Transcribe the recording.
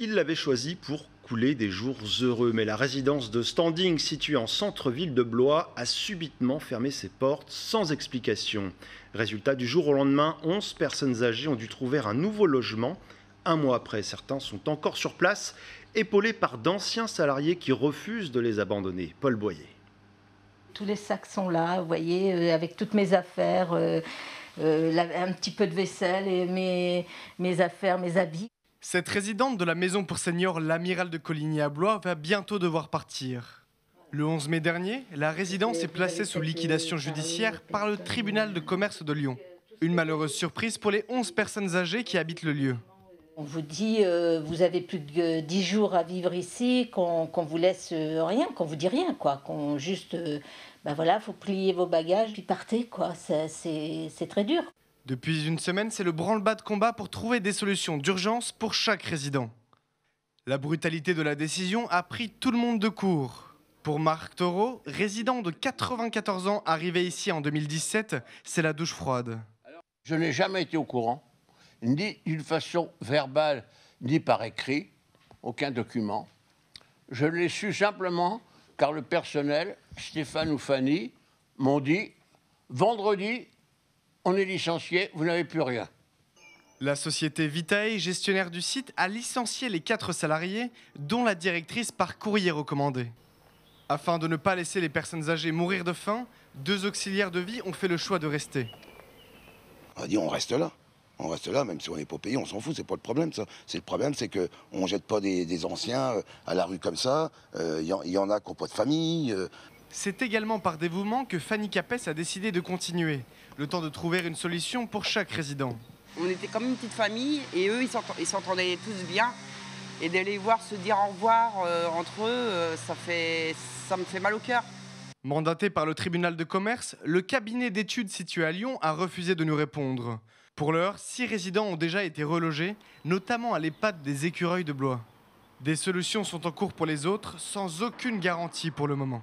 il l'avait choisi pour couler des jours heureux. Mais la résidence de standing située en centre-ville de Blois a subitement fermé ses portes sans explication. Résultat, du jour au lendemain, 11 personnes âgées ont dû trouver un nouveau logement. Un mois après, certains sont encore sur place, épaulés par d'anciens salariés qui refusent de les abandonner. Paul Boyer. Tous les sacs sont là, vous voyez, euh, avec toutes mes affaires, euh, euh, un petit peu de vaisselle et mes affaires, mes habits. Cette résidente de la maison pour seniors, l'amiral de Coligny à Blois, va bientôt devoir partir. Le 11 mai dernier, la résidence est placée sous liquidation judiciaire par le tribunal de commerce de Lyon. Une malheureuse surprise pour les 11 personnes âgées qui habitent le lieu. On vous dit, euh, vous avez plus de 10 jours à vivre ici, qu'on ne vous laisse euh, rien, qu'on vous dit rien, quoi. Qu'on juste, euh, ben voilà, faut plier vos bagages, puis partez, quoi. C'est très dur. Depuis une semaine, c'est le branle-bas de combat pour trouver des solutions d'urgence pour chaque résident. La brutalité de la décision a pris tout le monde de court. Pour Marc Taureau, résident de 94 ans arrivé ici en 2017, c'est la douche froide. Je n'ai jamais été au courant, ni d'une façon verbale, ni par écrit, aucun document. Je l'ai su simplement car le personnel, Stéphane ou Fanny, m'ont dit vendredi, on est licencié, vous n'avez plus rien. La société Vitae, gestionnaire du site, a licencié les quatre salariés, dont la directrice par courrier recommandé. Afin de ne pas laisser les personnes âgées mourir de faim, deux auxiliaires de vie ont fait le choix de rester. On a ah, dit on reste là. On reste là, même si on n'est pas payé, on s'en fout, c'est pas le problème ça. C'est le problème, c'est qu'on ne jette pas des, anciens euh, à la rue comme ça. Il euh, y, en a qui n'ont pas de famille. Euh, c'est également par dévouement que Fanny Capès a décidé de continuer, le temps de trouver une solution pour chaque résident. On était comme une petite famille et eux, ils s'entendaient tous bien. Et d'aller voir se dire au revoir euh, entre eux, euh, ça, ça me fait mal au cœur. Mandaté par le tribunal de commerce, le cabinet d'études situé à Lyon a refusé de nous répondre. Pour l'heure, six résidents ont déjà été relogés, notamment à l'EHPAD des écureuils de Blois. Des solutions sont en cours pour les autres, sans aucune garantie pour le moment.